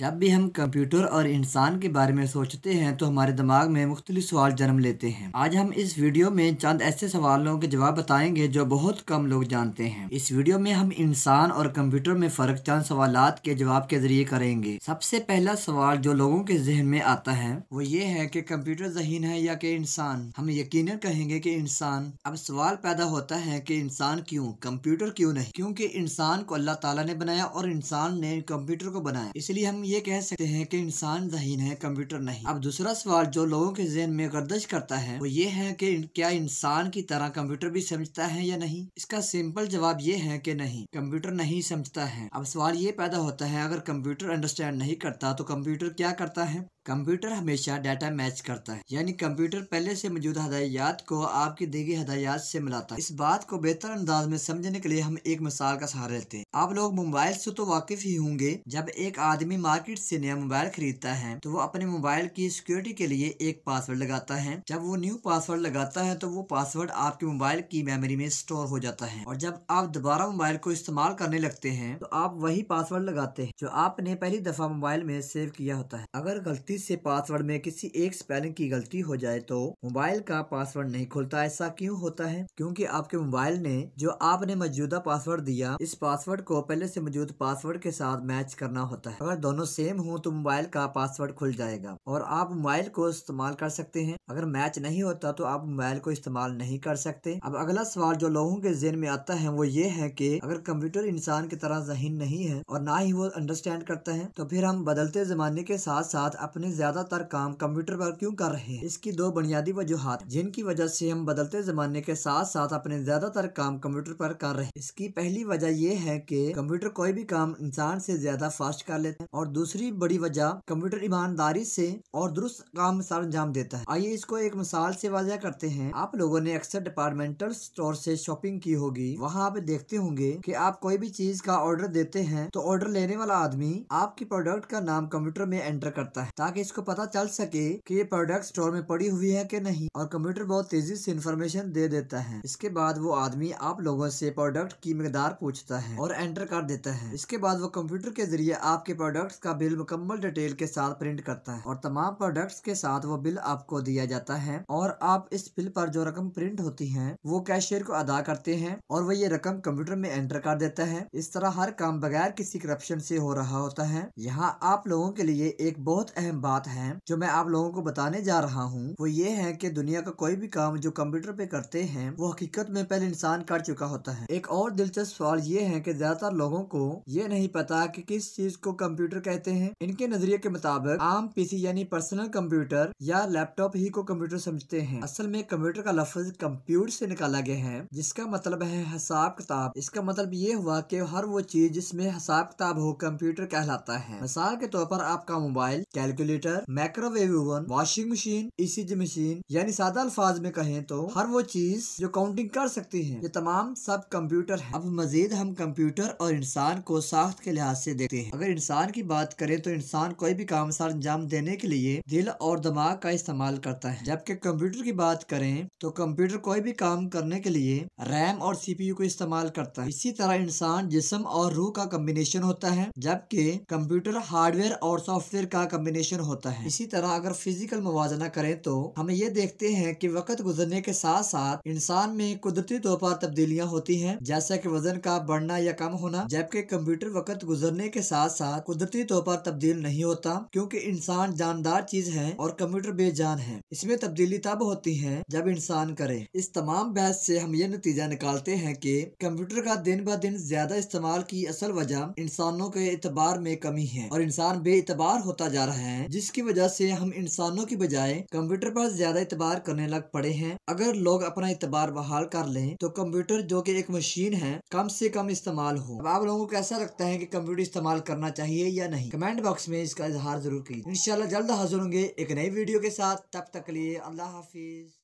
जब भी हम कंप्यूटर और इंसान के बारे में सोचते हैं तो हमारे दिमाग में मुख्तलि सवाल जन्म लेते हैं आज हम इस वीडियो में चंद ऐसे सवालों के जवाब बताएंगे जो बहुत कम लोग जानते हैं इस वीडियो में हम इंसान और कंप्यूटर में फ़र्क चंद सवाल के जवाब के जरिए करेंगे सबसे पहला सवाल जो लोगों के जहन में आता है वो ये है की कंप्यूटर जहीन है या के इंसान हम यकीन कहेंगे की इंसान अब सवाल पैदा होता है की इंसान क्यूँ कंप्यूटर क्यूँ नहीं क्यूँकी इंसान को अल्लाह तला ने बनाया और इंसान ने कंप्यूटर को बनाया इसलिए हम ये कह सकते हैं कि इंसान जहीन है कंप्यूटर नहीं अब दूसरा सवाल जो लोगों के जहन में गर्दश करता है वो ये है कि क्या इंसान की तरह कंप्यूटर भी समझता है या नहीं इसका सिंपल जवाब ये है कि नहीं कंप्यूटर नहीं समझता है अब सवाल ये पैदा होता है अगर कंप्यूटर अंडरस्टैंड नहीं करता तो कंप्यूटर क्या करता है कंप्यूटर हमेशा डाटा मैच करता है यानी कंप्यूटर पहले से मौजूद हदायात को आपकी दी गई से मिलाता है इस बात को बेहतर अंदाज में समझने के लिए हम एक मिसाल का सहारा लेते हैं आप लोग मोबाइल से तो वाकिफ ही होंगे जब एक आदमी मार्केट से नया मोबाइल खरीदता है तो वो अपने मोबाइल की सिक्योरिटी के लिए एक पासवर्ड लगाता है जब वो न्यू पासवर्ड लगाता है तो वो पासवर्ड आपके मोबाइल की मेमोरी में स्टोर हो जाता है और जब आप दोबारा मोबाइल को इस्तेमाल करने लगते हैं तो आप वही पासवर्ड लगाते हैं जो आपने पहली दफा मोबाइल में सेव किया होता है अगर गलती गलती से पासवर्ड में किसी एक स्पेलिंग की गलती हो जाए तो मोबाइल का पासवर्ड नहीं खुलता ऐसा क्यों होता है क्योंकि आपके मोबाइल ने जो आपने मौजूदा पासवर्ड दिया इस पासवर्ड को पहले से मौजूद पासवर्ड के साथ मैच करना होता है अगर दोनों सेम हो तो मोबाइल का पासवर्ड खुल जाएगा और आप मोबाइल को इस्तेमाल कर सकते हैं अगर मैच नहीं होता तो आप मोबाइल को इस्तेमाल नहीं कर सकते अब अगला सवाल जो लोगों के जेन में आता है वो ये है की अगर कंप्यूटर इंसान की तरह जहीन नहीं है और ना ही वो अंडरस्टैंड करता है तो फिर हम बदलते जमाने के साथ साथ अपने अपने ज्यादातर काम कंप्यूटर पर क्यों कर रहे हैं इसकी दो बुनियादी वजूहत जिनकी वजह से हम बदलते जमाने के साथ साथ अपने ज्यादातर काम कंप्यूटर पर कर रहे हैं इसकी पहली वजह यह है कि कंप्यूटर कोई भी काम इंसान से ज्यादा फास्ट कर लेते हैं और दूसरी बड़ी वजह कंप्यूटर ईमानदारी से और दुरुस्त काम सर अंजाम देता है आइए इसको एक मिसाल से वाजह करते हैं आप लोगों ने अक्सर डिपार्टमेंटल स्टोर से शॉपिंग की होगी वहाँ आप देखते होंगे कि आप कोई भी चीज का ऑर्डर देते हैं तो ऑर्डर लेने वाला आदमी आपकी प्रोडक्ट का नाम कंप्यूटर में एंटर करता है ताकि ताकि इसको पता चल सके कि ये प्रोडक्ट स्टोर में पड़ी हुई है कि नहीं और कंप्यूटर बहुत तेजी से इन्फॉर्मेशन दे देता है इसके बाद वो आदमी आप लोगों से प्रोडक्ट की मकदार पूछता है और एंटर कर देता है इसके बाद वो कंप्यूटर के जरिए आपके प्रोडक्ट का बिल मुकम्मल डिटेल के साथ प्रिंट करता है और तमाम प्रोडक्ट के साथ वो बिल आपको दिया जाता है और आप इस बिल पर जो रकम प्रिंट होती है वो कैशियर को अदा करते हैं और वो ये रकम कंप्यूटर में एंटर कर देता है इस तरह हर काम बगैर किसी करप्शन से हो रहा होता है यहाँ आप लोगों के लिए एक बहुत अहम बात है जो मैं आप लोगों को बताने जा रहा हूँ वो ये है की दुनिया का कोई भी काम जो कंप्यूटर पे करते हैं वो हकीकत में पहले इंसान कर चुका होता है एक और दिलचस्प सवाल ये है की ज्यादातर लोगों को ये नहीं पता की कि किस चीज को कंप्यूटर कहते हैं इनके नजरिए के मुताबिक आम पीसी यानी पर्सनल कंप्यूटर या लैपटॉप ही को कंप्यूटर समझते हैं असल में कंप्यूटर का लफ्ज कंप्यूटर से निकाला गया है जिसका मतलब है हिसाब किताब इसका मतलब ये हुआ कि हर वो चीज जिसमें हिसाब किताब हो कंप्यूटर कहलाता है मिसाल के तौर पर आपका mobile calculator refrigerator microwave oven washing machine ECG machine यानी सादा अल्फाज में कहें तो हर वो चीज जो काउंटिंग कर सकती है ये तमाम सब कंप्यूटर है अब मजीद हम कंप्यूटर और इंसान को साख्त के लिहाज से देखते हैं अगर इंसान की बात करें तो इंसान कोई भी काम सर अंजाम देने के लिए दिल और दिमाग का इस्तेमाल करता है जबकि कंप्यूटर की बात करें तो कंप्यूटर कोई भी काम करने के लिए रैम और सीपीयू को इस्तेमाल करता है इसी तरह इंसान जिसम और रूह का कम्बिनेशन होता है जबकि कंप्यूटर हार्डवेयर और सॉफ्टवेयर का कम्बिनेशन होता है इसी तरह अगर फिजिकल मुजना करें तो हम ये देखते हैं कि वक्त गुजरने के साथ साथ इंसान में कुदरती तौर पर तब्दीलियाँ होती हैं जैसा कि वजन का बढ़ना या कम होना जबकि कंप्यूटर वक्त गुजरने के साथ साथ कुदरती तौर पर तब्दील नहीं होता क्योंकि इंसान जानदार चीज है और कंप्यूटर बेजान है इसमें तब्दीली तब होती है जब इंसान करे इस तमाम बहस से हम ये नतीजा निकालते हैं कि कंप्यूटर का दिन ब दिन ज्यादा इस्तेमाल की असल वजह इंसानों के एतबार में कमी है और इंसान बेतबार होता जा रहा है हैं जिसकी वजह से हम इंसानों की बजाय कंप्यूटर पर ज्यादा इतबार करने लग पड़े हैं अगर लोग अपना इतबार बहाल कर लें तो कंप्यूटर जो कि एक मशीन है कम से कम इस्तेमाल हो अब आप लोगों को कैसा लगता है कि कंप्यूटर इस्तेमाल करना चाहिए या नहीं कमेंट बॉक्स में इसका इजहार जरूर कीजिए इंशाल्लाह जल्द हाजिर होंगे एक नई वीडियो के साथ तब तक लिए अल्लाह हाफिज